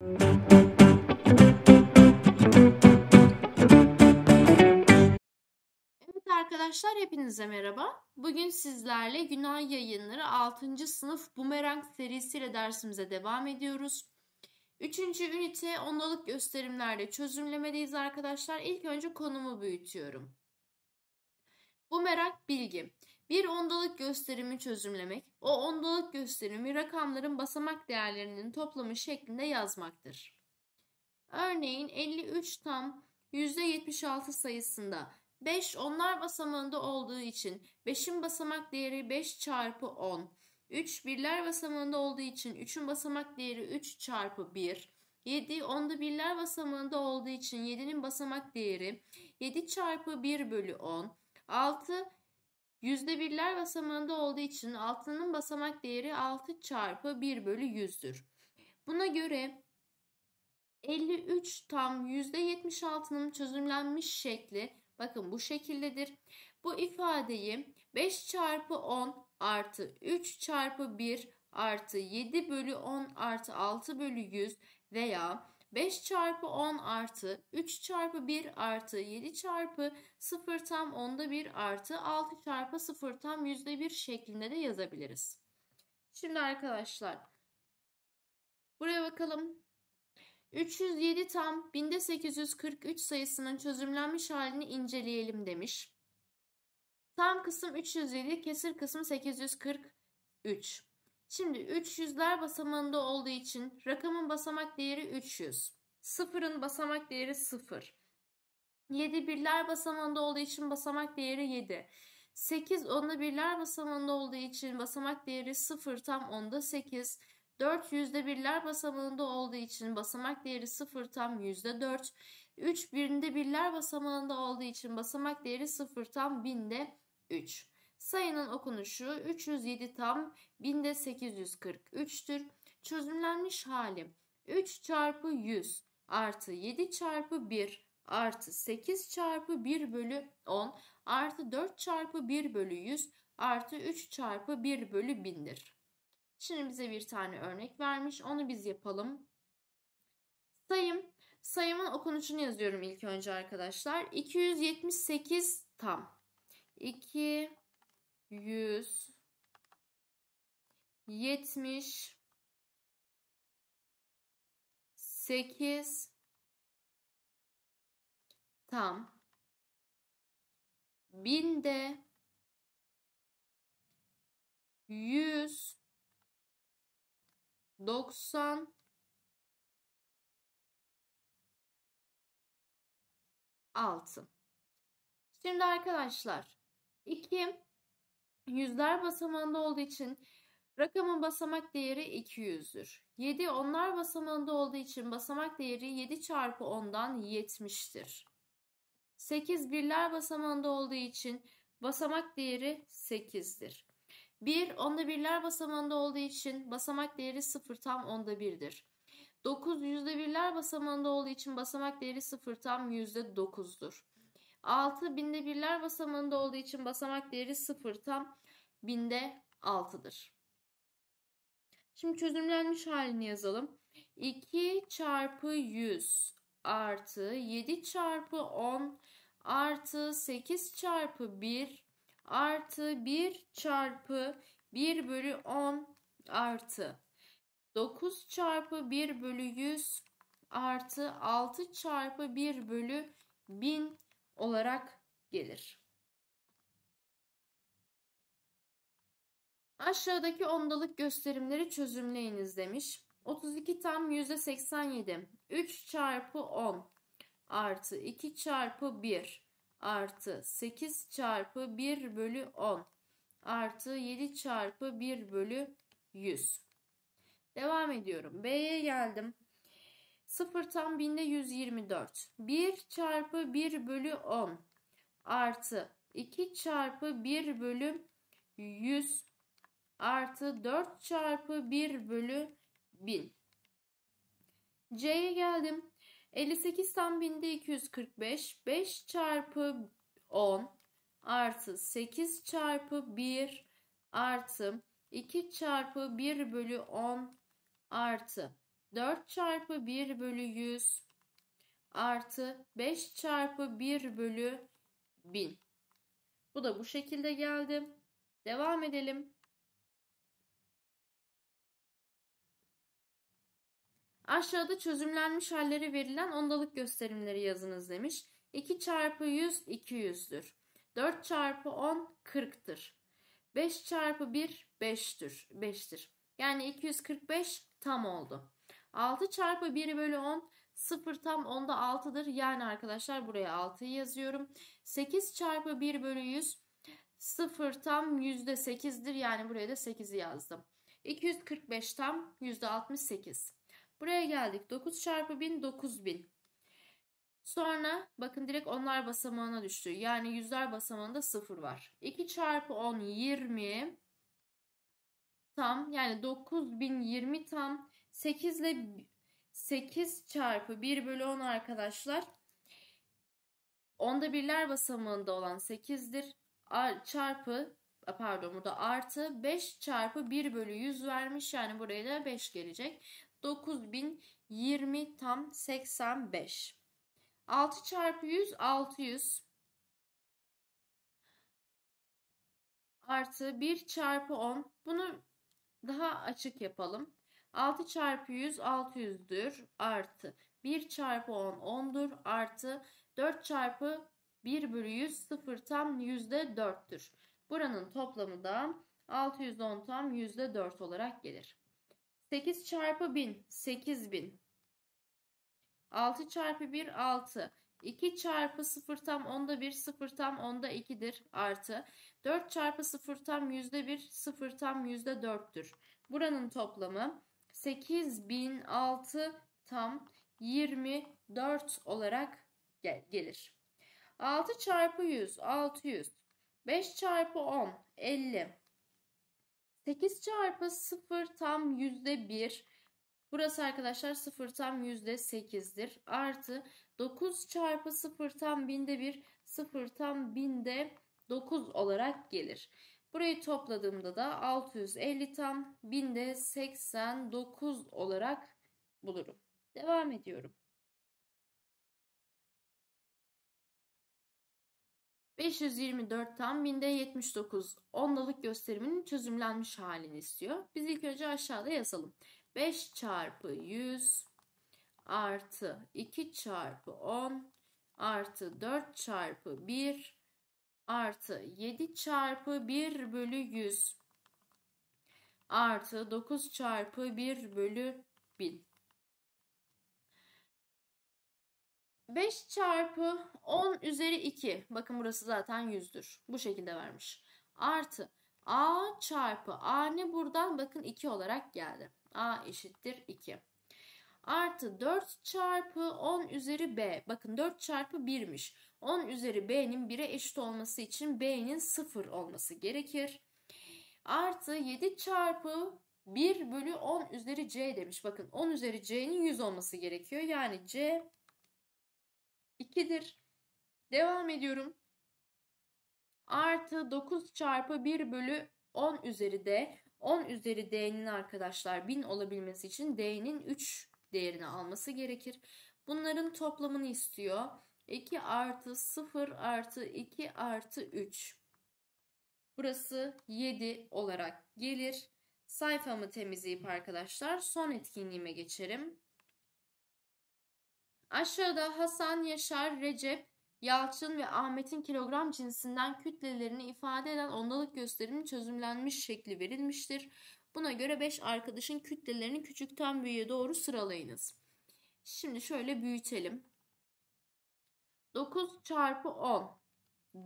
Evet arkadaşlar hepinize merhaba. Bugün sizlerle Yunan yayınları 6. sınıf bumerang serisiyle dersimize devam ediyoruz. 3. ünite ondalık gösterimlerle çözümlemedeyiz arkadaşlar. İlk önce konumu büyütüyorum. Bumerang bilgi. Bir ondalık gösterimi çözümlemek, o ondalık gösterimi rakamların basamak değerlerinin toplamı şeklinde yazmaktır. Örneğin 53 tam %76 sayısında 5 onlar basamağında olduğu için 5'in basamak değeri 5 çarpı 10. 3 birler basamağında olduğu için 3'ün basamak değeri 3 çarpı 1. 7 onda birler basamağında olduğu için 7'nin basamak değeri 7 çarpı 1 bölü 10. 6 Yüzde basamağında olduğu için altının basamak değeri 6 çarpı 1 bölü 100'dür. Buna göre 53 tam %76'nın çözümlenmiş şekli bakın bu şekildedir. Bu ifadeyi 5 çarpı 10 artı 3 çarpı 1 artı 7 bölü 10 artı 6 bölü 100 veya 5 çarpı 10 artı 3 çarpı 1 artı 7 çarpı 0 tam onda 1 artı 6 çarpı 0 tam %1 şeklinde de yazabiliriz. Şimdi arkadaşlar buraya bakalım. 307 tam 843 sayısının çözümlenmiş halini inceleyelim demiş. Tam kısım 307, kesir kısım 843. Şimdi 3 yüzler basamağında olduğu için rakamın basamak değeri 300. Sıfırın basamak değeri 0. 7 birler basamağında olduğu için basamak değeri 7. 8 onda birler basamağında olduğu için basamak değeri 0 tam onda 8. 4 yüzde birler basamağında olduğu için basamak değeri 0 tam yüzde 4. 3 birinde birler basamağında olduğu için basamak değeri 0 tam binde 3. Sayının okunuşu 307 tam binde 843'tür. Çözümlenmiş hali 3 çarpı 100 artı 7 çarpı 1 artı 8 çarpı 1 bölü 10 artı 4 çarpı 1 bölü 100 artı 3 çarpı 1 bölü 1000'dir. Şimdi bize bir tane örnek vermiş. Onu biz yapalım. Sayım. Sayımın okunuşunu yazıyorum ilk önce arkadaşlar. 278 tam. 2 yüz, yetmiş, sekiz, tam, binde, yüz, doksan, altı. Şimdi arkadaşlar iki Yüzler basamağında olduğu için rakamın basamak değeri 200'dür. 7 onlar basamağında olduğu için basamak değeri 7 çarpı 10'dan 70'tir. 8 birler basamağında olduğu için basamak değeri 8'dir. 1 onda birler basamağında olduğu için basamak değeri 0 tam onda 1'dir. 9 yüzde birler basamağında olduğu için basamak değeri 0 tam yüzde %9'dur. 6 binde birler basamağında olduğu için basamak değeri 0 tam binde 6'dır. Şimdi çözümlenmiş halini yazalım. 2 çarpı 100 artı 7 çarpı 10 artı 8 çarpı 1 artı 1 çarpı 1 bölü 10 artı 9 çarpı 1 bölü 100 artı 6 çarpı 1 bölü 1000 olarak gelir. Aşağıdaki ondalık gösterimleri çözümleyiniz demiş. 32 tam %87. 3 çarpı 10 artı 2 çarpı 1 artı 8 çarpı 1 bölü 10 artı 7 çarpı 1 bölü 100. Devam ediyorum. B'ye geldim. 0 tam binde 124. 1 çarpı 1 bölü 10 artı 2 çarpı 1 bölü 100 artı 4 çarpı 1 bölü 1000. C'ye geldim. 58 tam binde 245. 5 çarpı 10 artı 8 çarpı 1 artı 2 çarpı 1 bölü 10 artı 4 çarpı 1 bölü 100 artı 5 çarpı 1 bölü 1000. Bu da bu şekilde geldi. Devam edelim. Aşağıda çözümlenmiş halleri verilen ondalık gösterimleri yazınız demiş. 2 çarpı 100 200'dür. 4 çarpı 10 40'tır. 5 çarpı 1 5'tür. 5'tir. Yani 245 tam oldu. 6 çarpı 1 bölü 10 0 tam 10'da 6'dır. Yani arkadaşlar buraya 6'yı yazıyorum. 8 çarpı 1 bölü 100 0 tam %8'dir. Yani buraya da 8'i yazdım. 245 tam %68. Buraya geldik. 9 çarpı 1000 9000. Sonra bakın direkt onlar basamağına düştü. Yani yüzler basamağında 0 var. 2 çarpı 10 20 tam yani 9020 tam 8 ile 8 çarpı 1 bölü 10 arkadaşlar. Onda birler basamağında olan 8'dir. Ar çarpı pardon burada artı 5 çarpı 1 bölü 100 vermiş. Yani buraya da 5 gelecek. 9020 tam 85. 6 çarpı 100 600. Artı 1 çarpı 10. Bunu daha açık yapalım. 6 çarpı 100 600'dür artı 1 çarpı 10 10'dur artı 4 çarpı 1 bölü 100 0 tam %4'tür. Buranın toplamı da 610 tam %4 olarak gelir. 8 çarpı 1000 8000. 6 çarpı 1 6. 2 çarpı 0 tam 10'da 1 0 tam 10'da 2'dir artı 4 çarpı 0 tam %1 0 tam %4'tür. Buranın toplamı 8006 tam 24 olarak gel gelir. 6 çarpı 100 600 5 çarpı 10 50 8 çarpı 0 tam yüzde 1 burası arkadaşlar 0 tam yüzde 8'dir artı 9 çarpı 0 tam binde 1 0 tam binde 9 olarak gelir. Burayı topladığımda da 650 tam binde 89 olarak bulurum. Devam ediyorum. 524 tam binde 79 ondalık gösteriminin çözümlenmiş halini istiyor. Biz ilk önce aşağıda yazalım. 5 çarpı 100 artı 2 çarpı 10 artı 4 çarpı 1 artı 7 çarpı 1 bölü 100 artı 9 çarpı 1 bölü 1000. 5 çarpı 10 üzeri 2. Bakın burası zaten 100'dür. Bu şekilde vermiş. Artı a çarpı a ne buradan bakın 2 olarak geldi. a eşittir 2 artı 4 çarpı 10 üzeri b. Bakın 4 çarpı 1'miş. 10 üzeri b'nin 1'e eşit olması için b'nin 0 olması gerekir. Artı 7 çarpı 1 bölü 10 üzeri c demiş. Bakın 10 üzeri c'nin 100 olması gerekiyor. Yani c 2'dir. Devam ediyorum. Artı 9 çarpı 1 bölü 10 üzeri d. 10 üzeri d'nin arkadaşlar 1000 olabilmesi için d'nin 3 değerini alması gerekir. Bunların toplamını istiyor. 2 artı 0 artı 2 artı 3. Burası 7 olarak gelir. Sayfamı temizleyip arkadaşlar son etkinliğime geçerim. Aşağıda Hasan, Yaşar, Recep, Yalçın ve Ahmet'in kilogram cinsinden kütlelerini ifade eden ondalık gösteriminin çözümlenmiş şekli verilmiştir. Buna göre 5 arkadaşın kütlelerini küçükten büyüğe doğru sıralayınız. Şimdi şöyle büyütelim. 9 çarpı 10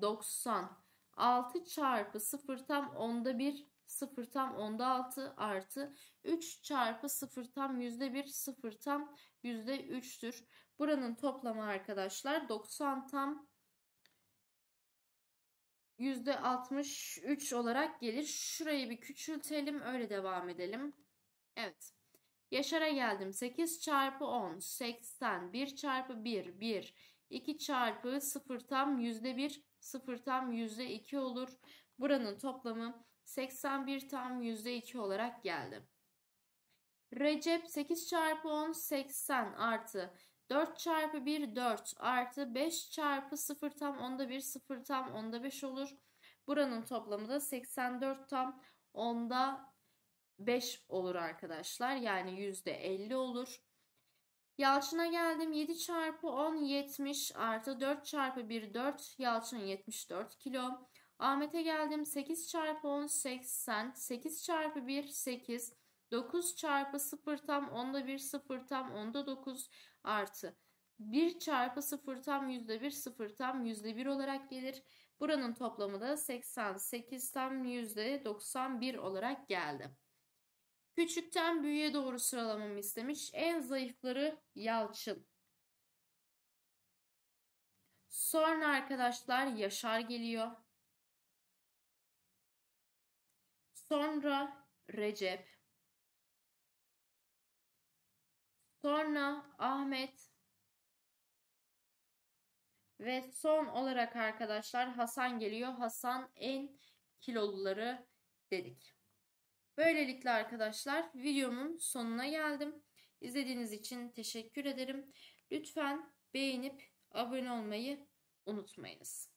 90 6 çarpı 0 tam 10'da 1 0 tam 10'da 6 artı 3 çarpı 0 tam %1 0 tam %3'tür. Buranın toplamı arkadaşlar 90 tam %63 olarak gelir. Şurayı bir küçültelim öyle devam edelim. Evet. Yaşar'a geldim. 8 çarpı 10 80 1 çarpı 1 1 2 çarpı 0 tam %1 0 tam %2 olur. Buranın toplamı 81 tam %2 olarak geldi. Recep 8 çarpı 10 80 artı 4 çarpı 1 4 artı 5 çarpı 0 tam onda 1 0 tam onda 5 olur. Buranın toplamı da 84 tam onda 5 olur arkadaşlar. Yani %50 olur. Yalçın'a geldim. 7 çarpı 10 70 artı 4 çarpı 1 4. Yalçın 74 kilo. Ahmet'e geldim. 8 çarpı 10 80. 8 çarpı 1 8. 9 çarpı 0 tam onda 1 0 tam onda 9 artı 1 çarpı 0 tam %1 0 tam %1 olarak gelir. Buranın toplamı da 88 tam %91 olarak geldi. Küçükten büyüğe doğru sıralamamı istemiş. En zayıfları Yalçın. Sonra arkadaşlar Yaşar geliyor. Sonra Recep. Sonra Ahmet ve son olarak arkadaşlar Hasan geliyor. Hasan en kiloluları dedik. Böylelikle arkadaşlar videomun sonuna geldim. İzlediğiniz için teşekkür ederim. Lütfen beğenip abone olmayı unutmayınız.